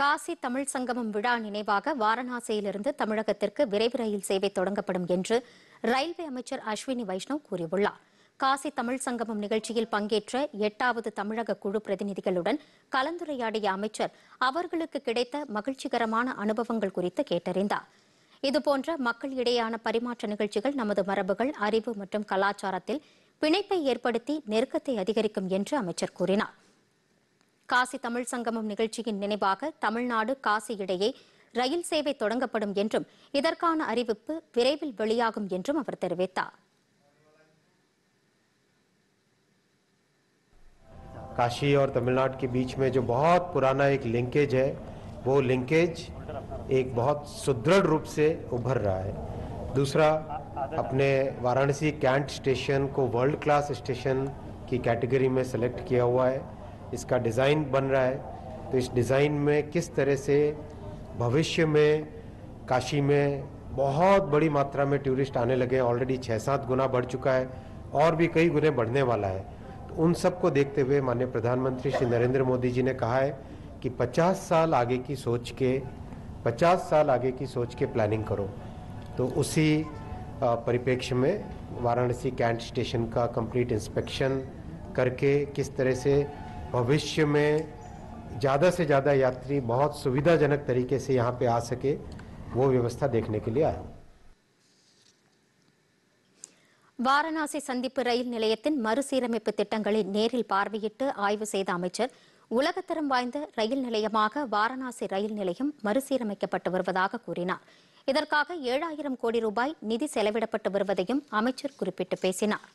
காசி தமிழ் சங்கமம் விழா நினைவாக வாரணாசியிலிருந்து தமிழகத்திற்கு விரைவு ரயில் சேவை தொடங்கப்படும் என்று ரயில்வே அமைச்சர் அஸ்வினி வைஷ்ணவ் கூறியுள்ளார் காசி தமிழ் சங்கமம் நிகழ்ச்சியில் பங்கேற்ற எட்டாவது தமிழக குழு பிரதிநிதிகளுடன் கலந்துரையாடிய அமைச்சர் அவர்களுக்கு கிடைத்த மகிழ்ச்சிகரமான அனுபவங்கள் குறித்து கேட்டறிந்தார் இதுபோன்ற மக்கள் இடையேயான பரிமாற்ற நிகழ்ச்சிகள் நமது மரபுகள் அறிவு மற்றும் கலாச்சாரத்தில் பிணைப்பை ஏற்படுத்தி நெருக்கத்தை அதிகரிக்கும் என்று அமைச்சர் கூறினார் காசி தமிழ் சங்கமம் நிகழ்ச்சியின் நினைவாக தமிழ்நாடு காசி இடையே ரயில் சேவை தொடங்கப்படும் என்றும் இதற்கான அறிவிப்பு விரைவில் வெளியாகும் என்றும் அவர் தெரிவித்தார் काशी और तमिलनाडु के बीच में जो बहुत पुराना एक लिंकेज है वो लिंकेज एक बहुत सुदृढ़ रूप से उभर रहा है दूसरा अपने वाराणसी कैंट स्टेशन को वर्ल्ड क्लास स्टेशन की कैटेगरी में सेलेक्ट किया हुआ है इसका डिज़ाइन बन रहा है तो इस डिज़ाइन में किस तरह से भविष्य में काशी में बहुत बड़ी मात्रा में टूरिस्ट आने लगे हैं ऑलरेडी छः सात गुना बढ़ चुका है और भी कई गुने बढ़ने वाला है तो उन सबको देखते हुए माननीय प्रधानमंत्री श्री नरेंद्र मोदी जी ने कहा है कि 50 साल आगे की सोच के 50 साल आगे की सोच के प्लानिंग करो तो उसी परिप्रेक्ष्य में वाराणसी कैंट स्टेशन का कंप्लीट इंस्पेक्शन करके किस तरह से भविष्य में ज़्यादा से ज़्यादा यात्री बहुत सुविधाजनक तरीके से यहाँ पे आ सके वो व्यवस्था देखने के लिए आया வாரணாசி சந்திப்பு ரயில் நிலையத்தின் மறுசீரமைப்பு திட்டங்களை நேரில் பார்வையிட்டு ஆய்வு செய்த அமைச்சர் உலகத்தரம் வாய்ந்த ரயில் நிலையமாக வாரணாசி ரயில் நிலையம் மறுசீரமைக்கப்பட்டு வருவதாக கூறினார் இதற்காக ஏழாயிரம் கோடி ரூபாய் நிதி செலவிடப்பட்டு வருவதையும் அமைச்சர் குறிப்பிட்டு பேசினார்